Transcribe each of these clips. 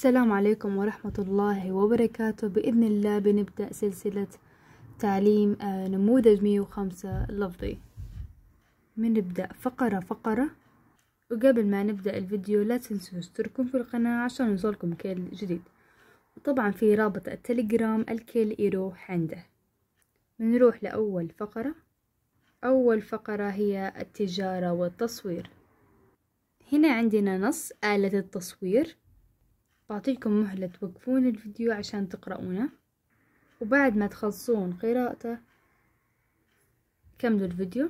السلام عليكم ورحمة الله وبركاته بإذن الله بنبدأ سلسلة تعليم آه، نموذج 105 لفظي بنبدأ فقرة فقرة وقبل ما نبدأ الفيديو لا تنسوا اشتركوا في القناة عشان يوصلكم كل جديد وطبعا في رابط التليجرام الكل يروح عنده بنروح لأول فقرة أول فقرة هي التجارة والتصوير هنا عندنا نص آلة التصوير بعطيكم مهلة توقفون الفيديو عشان تقرؤونه وبعد ما تخلصون قراءته كملوا الفيديو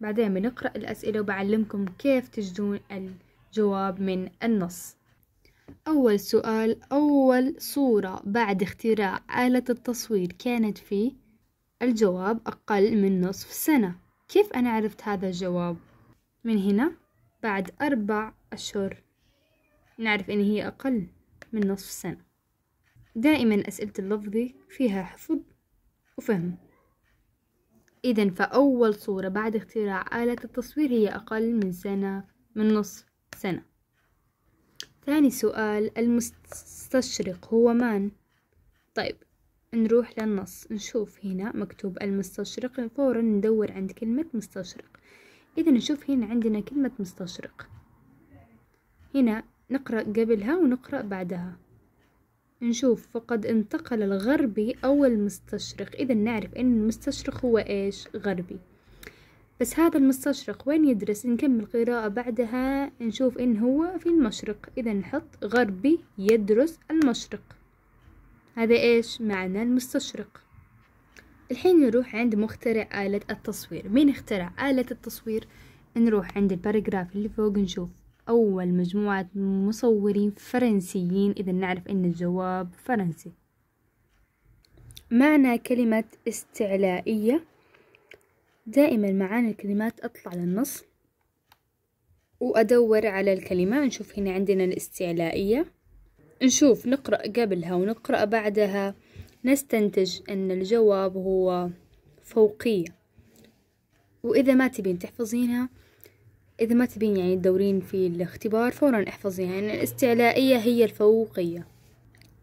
بعدين بنقرأ الأسئلة وبعلمكم كيف تجدون الجواب من النص أول سؤال أول صورة بعد اختراع آلة التصوير كانت في الجواب أقل من نصف سنة كيف أنا عرفت هذا الجواب؟ من هنا بعد أربع أشهر نعرف إن هي أقل من نصف سنة دائما أسئلة اللفظ فيها حفظ وفهم إذا فأول صورة بعد اختراع آلة التصوير هي أقل من سنة من نصف سنة ثاني سؤال المستشرق هو من؟ طيب نروح للنص نشوف هنا مكتوب المستشرق فورا ندور عند كلمة مستشرق إذا نشوف هنا عندنا كلمة مستشرق هنا نقرأ قبلها ونقرأ بعدها نشوف فقد انتقل الغربي أو المستشرق إذا نعرف أن المستشرق هو إيش غربي بس هذا المستشرق وين يدرس نكمل قراءة بعدها نشوف إن هو في المشرق إذا نحط غربي يدرس المشرق هذا إيش معنى المستشرق الحين نروح عند مخترع آلة التصوير مين اخترع آلة التصوير نروح عند الباراجراف اللي فوق نشوف أول مجموعة مصورين فرنسيين إذا نعرف أن الجواب فرنسي معنى كلمة استعلائية دائما معاني الكلمات أطلع للنص وأدور على الكلمة نشوف هنا عندنا الاستعلائية نشوف نقرأ قبلها ونقرأ بعدها نستنتج أن الجواب هو فوقية وإذا ما تبين تحفظينها إذا ما تبين يعني تدورين في الاختبار فورا احفظيها يعني الاستعلائية هي الفوقية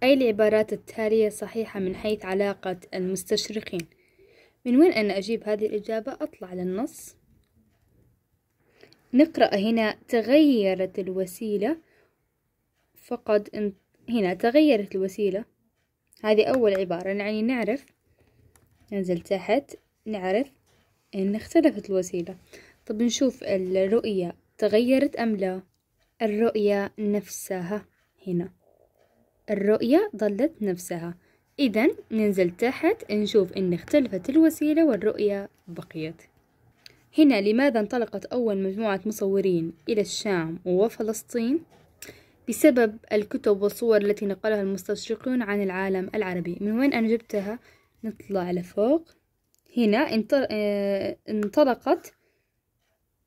أي العبارات التالية صحيحة من حيث علاقة المستشرقين من وين أنا أجيب هذه الإجابة أطلع للنص نقرأ هنا تغيرت الوسيلة فقد هنا تغيرت الوسيلة هذه أول عبارة يعني نعرف ننزل تحت نعرف إن اختلفت الوسيلة طب نشوف الرؤية تغيرت أم لا الرؤية نفسها هنا الرؤية ظلت نفسها إذا ننزل تحت نشوف إن اختلفت الوسيلة والرؤية بقيت هنا لماذا انطلقت أول مجموعة مصورين إلى الشام وفلسطين؟ بسبب الكتب والصور التي نقلها المستشرقون عن العالم العربي من وين أنا جبتها؟ نطلع لفوق هنا آه، انطلقت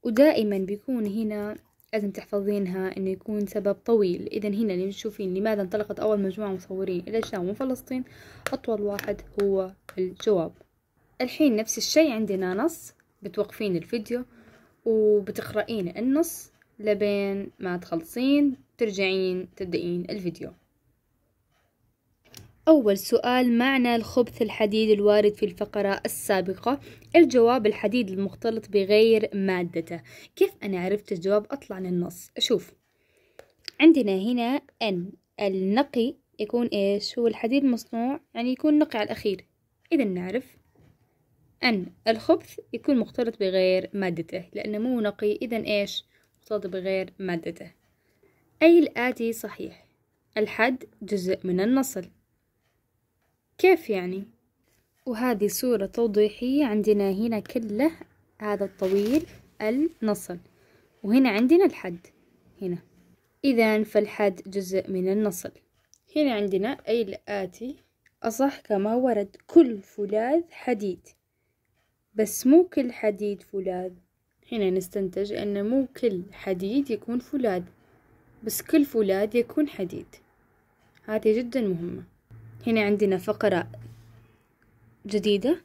ودائما بيكون هنا لازم تحفظينها انه يكون سبب طويل اذا هنا اللي تشوفين لماذا انطلقت اول مجموعة مصورين الى الشام وفلسطين اطول واحد هو الجواب الحين نفس الشي عندنا نص بتوقفين الفيديو وبتقرأين النص لبين ما تخلصين ترجعين تبدأين الفيديو أول سؤال معنى الخبث الحديد الوارد في الفقرة السابقة الجواب الحديد المختلط بغير مادته كيف أنا عرفت الجواب أطلع للنص أشوف عندنا هنا أن النقي يكون إيش هو الحديد المصنوع يعني يكون نقي على الأخير إذا نعرف أن الخبث يكون مختلط بغير مادته لأنه مو نقي إذا إيش مختلط بغير مادته أي الآتي صحيح الحد جزء من النصل كيف يعني وهذه صورة توضيحية عندنا هنا كله هذا الطويل النصل وهنا عندنا الحد هنا إذا فالحد جزء من النصل هنا عندنا أي الآتي أصح كما ورد كل فولاذ حديد بس مو كل حديد فولاذ هنا نستنتج أن مو كل حديد يكون فولاذ بس كل فولاذ يكون حديد هذه جدا مهمة هنا عندنا فقرة جديدة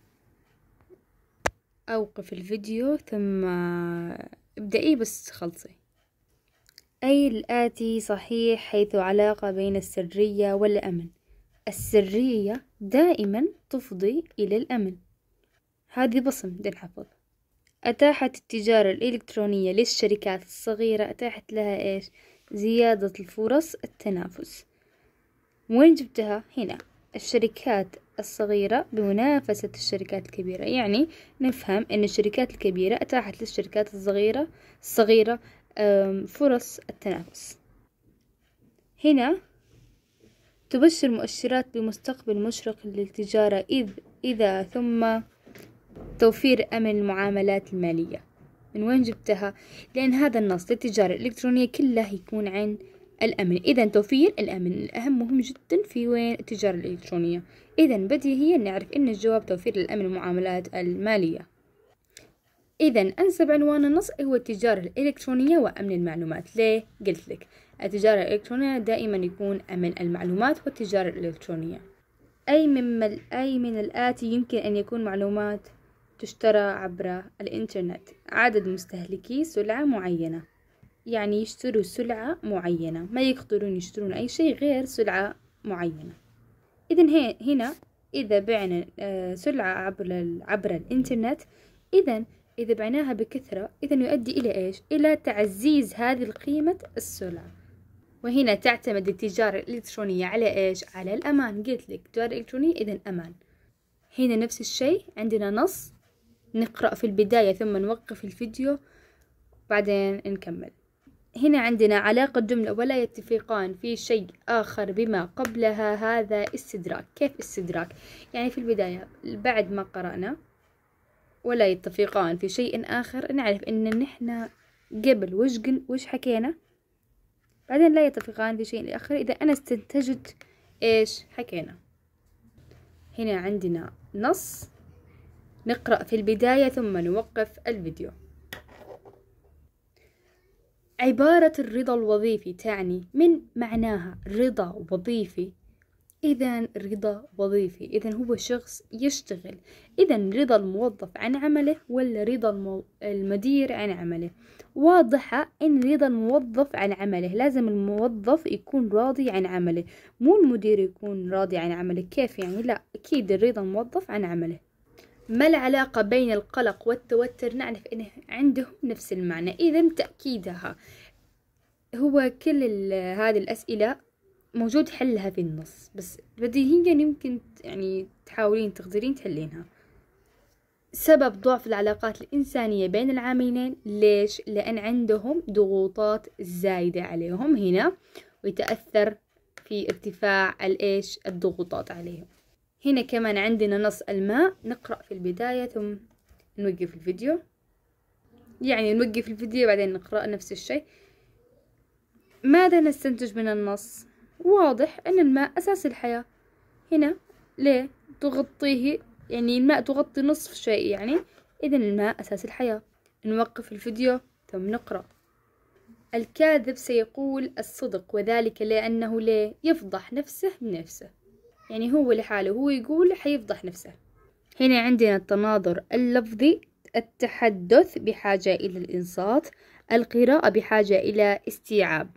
أوقف الفيديو ثم ابدأي بس خلصي أي الآتي صحيح حيث علاقة بين السرية والأمن السرية دائما تفضي إلى الأمن هذه بصم نحفظ أتاحت التجارة الإلكترونية للشركات الصغيرة أتاحت لها إيش زيادة الفرص التنافس وين جبتها هنا الشركات الصغيرة بمنافسة الشركات الكبيرة يعني نفهم أن الشركات الكبيرة أتاحت للشركات الصغيرة الصغيرة فرص التنافس هنا تبشر مؤشرات بمستقبل مشرق للتجارة إذ إذا ثم توفير أمن المعاملات المالية من وين جبتها؟ لأن هذا النص للتجارة الإلكترونية كله يكون عن الأمن إذا توفير الأمن الأهم مهم جدا في وين التجارة الإلكترونية إذا بديهيا نعرف أن الجواب توفير الأمن المعاملات المالية إذا أنسب عنوان النص هو التجارة الإلكترونية وأمن المعلومات ليه؟ قلت لك التجارة الإلكترونية دائما يكون أمن المعلومات والتجارة الإلكترونية أي من, أي من الآتي يمكن أن يكون معلومات تشترى عبر الإنترنت عدد مستهلكي سلعة معينة يعني يشتروا سلعة معينة ما يقدرون يشترون أي شيء غير سلعة معينة إذا هنا إذا بعنا آه، سلعة عبر, عبر الإنترنت إذا إذا بعناها بكثرة إذا يؤدي إلى إيش؟ إلى تعزيز هذه القيمة السلعة وهنا تعتمد التجارة الإلكترونية على إيش؟ على الأمان قلت لك تجارة إلكترونية إذا أمان هنا نفس الشيء عندنا نص نقرأ في البداية ثم نوقف الفيديو بعدين نكمل هنا عندنا علاقة جملة ولا يتفقان في شيء آخر بما قبلها هذا استدراك كيف استدراك؟ يعني في البداية بعد ما قرأنا ولا يتفقان في شيء آخر نعرف إن نحن قبل وش قل وش حكينا بعدين لا يتفقان في شيء آخر إذا أنا استنتجت إيش حكينا هنا عندنا نص نقرأ في البداية ثم نوقف الفيديو عبارة الرضا الوظيفي تعني من معناها رضا وظيفي إذا رضا وظيفي إذا هو شخص يشتغل إذا رضا الموظف عن عمله ولا رضا المدير عن عمله واضحة إن رضا الموظف عن عمله لازم الموظف يكون راضي عن عمله مو المدير يكون راضي عن عمله كيف يعني لا أكيد رضا الموظف عن عمله ما العلاقة بين القلق والتوتر نعرف أنه عندهم نفس المعنى إذا تأكيدها هو كل هذه الأسئلة موجود حلها في النص بس بديهيا يمكن يعني تحاولين تقدرين تحلينها سبب ضعف العلاقات الإنسانية بين العاملين ليش؟ لأن عندهم ضغوطات زايدة عليهم هنا ويتأثر في ارتفاع الإيش الضغوطات عليهم هنا كمان عندنا نص الماء نقرأ في البداية ثم نوقف الفيديو يعني نوقف الفيديو بعدين نقرأ نفس الشيء ماذا نستنتج من النص واضح أن الماء أساس الحياة هنا ليه تغطيه يعني الماء تغطي نصف شيء يعني إذا الماء أساس الحياة نوقف الفيديو ثم نقرأ الكاذب سيقول الصدق وذلك لأنه ليه يفضح نفسه بنفسه يعني هو لحاله هو يقول حيفضح نفسه هنا عندنا التناظر اللفظي التحدث بحاجة إلى الإنصات القراءة بحاجة إلى استيعاب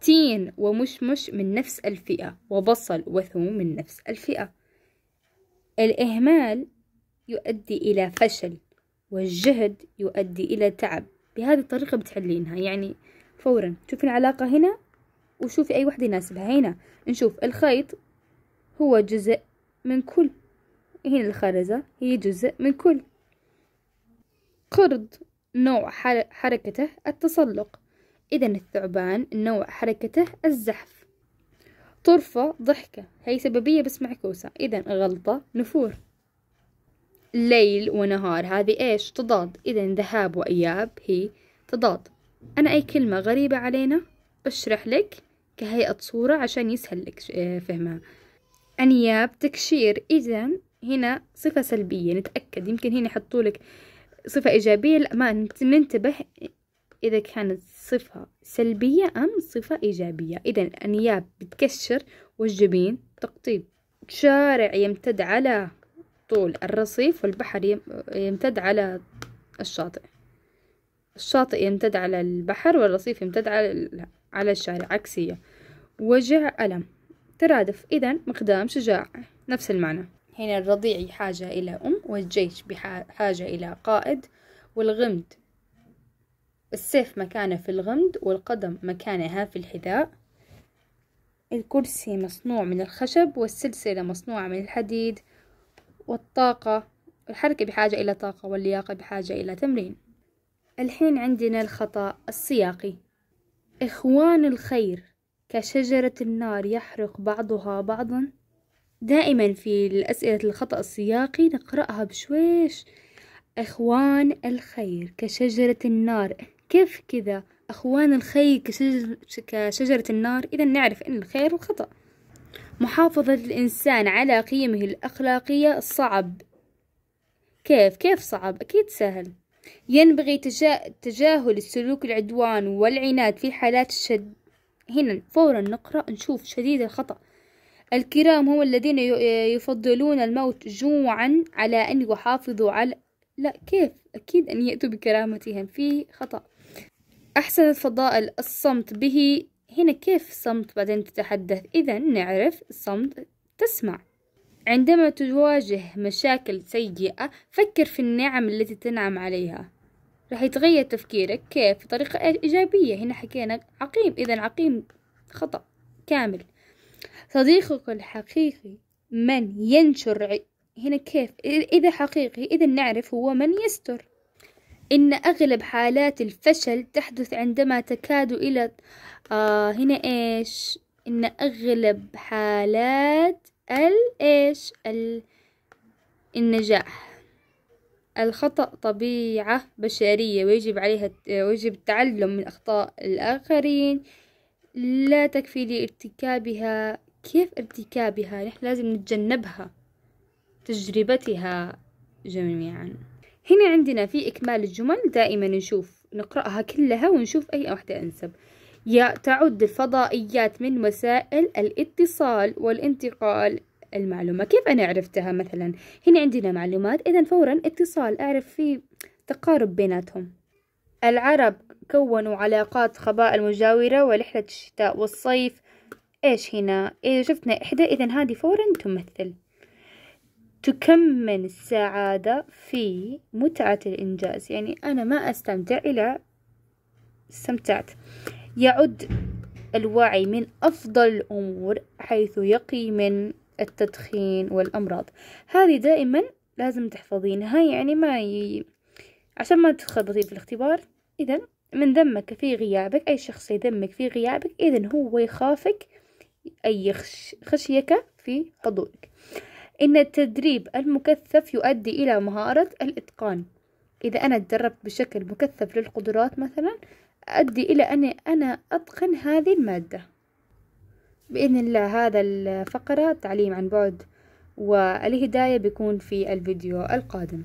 تين ومشمش من نفس الفئة وبصل وثوم من نفس الفئة الإهمال يؤدي إلى فشل والجهد يؤدي إلى تعب بهذه الطريقة بتحلينها يعني فورا شوفي العلاقة هنا وشوفي أي واحدة يناسبها هنا نشوف الخيط هو جزء من كل هنا الخرزة هي جزء من كل قرد نوع حركته التسلق إذا الثعبان نوع حركته الزحف طرفة ضحكة هي سببية بس معكوسة إذا غلطة نفور ليل ونهار هذه إيش تضاد إذا ذهاب وإياب هي تضاد أنا أي كلمة غريبة علينا بشرح لك كهيئة صورة عشان يسهل لك آه، فهمها أنياب تكشير إذا هنا صفة سلبية نتأكد يمكن هنا يحطوا لك صفة إيجابية لا ما ننتبه إذا كانت صفة سلبية أم صفة إيجابية إذا الأنياب بتكشر والجبين تقطيب شارع يمتد على طول الرصيف والبحر يمتد على الشاطئ الشاطئ يمتد على البحر والرصيف يمتد على على الشارع عكسية وجع ألم ترادف إذا مقدام شجاع نفس المعنى هنا الرضيع حاجة إلى أم والجيش بحاجة إلى قائد والغمد السيف مكانه في الغمد والقدم مكانها في الحذاء الكرسي مصنوع من الخشب والسلسلة مصنوعة من الحديد والطاقة الحركة بحاجة إلى طاقة واللياقة بحاجة إلى تمرين الحين عندنا الخطأ السياقي إخوان الخير كشجرة النار يحرق بعضها بعضا دائما في الأسئلة الخطأ السياقي نقرأها بشويش إخوان الخير كشجرة النار كيف كذا أخوان الخير كشجر كشجرة النار إذا نعرف أن الخير والخطأ محافظة الإنسان على قيمه الأخلاقية صعب كيف كيف صعب أكيد سهل ينبغي تجا... تجاهل السلوك العدوان والعناد في حالات الشد هنا فورا نقرأ نشوف شديد الخطأ الكرام هم الذين يفضلون الموت جوعا على أن يحافظوا على لا كيف أكيد أن يأتوا بكرامتهم في خطأ أحسن الفضائل الصمت به هنا كيف صمت بعدين تتحدث إذا نعرف الصمت تسمع عندما تواجه مشاكل سيئة فكر في النعم التي تنعم عليها راح يتغير تفكيرك كيف بطريقة إيجابية هنا حكينا عقيم إذا عقيم خطأ كامل صديقك الحقيقي من ينشر هنا كيف إذا حقيقي إذا نعرف هو من يستر إن أغلب حالات الفشل تحدث عندما تكاد إلى آه هنا إيش إن أغلب حالات الإيش النجاح الخطأ طبيعة بشرية ويجب عليها ويجب التعلم من أخطاء الآخرين لا تكفي لارتكابها كيف ارتكابها نحن لازم نتجنبها تجربتها جميعا هنا عندنا في إكمال الجمل دائما نشوف نقرأها كلها ونشوف أي واحدة أنسب يا تعد الفضائيات من وسائل الاتصال والانتقال المعلومة كيف أنا عرفتها مثلا هنا عندنا معلومات إذا فورا اتصال أعرف في تقارب بيناتهم العرب كونوا علاقات خباء المجاورة ورحلة الشتاء والصيف إيش هنا إذا شفنا إحدى إذا هذه فورا تمثل تكمن السعادة في متعة الإنجاز يعني أنا ما أستمتع إلى استمتعت يعد الوعي من أفضل الأمور حيث يقي من التدخين والأمراض هذه دائما لازم تحفظينها يعني ما ي... عشان ما تتخبطين في الاختبار إذا من ذمك في غيابك أي شخص يذمك في غيابك إذا هو يخافك أي خش... خشيك في حضورك إن التدريب المكثف يؤدي إلى مهارة الإتقان إذا أنا تدربت بشكل مكثف للقدرات مثلا أؤدي إلى أني أنا أتقن هذه المادة بإذن الله هذا الفقرة تعليم عن بعد والهداية بيكون في الفيديو القادم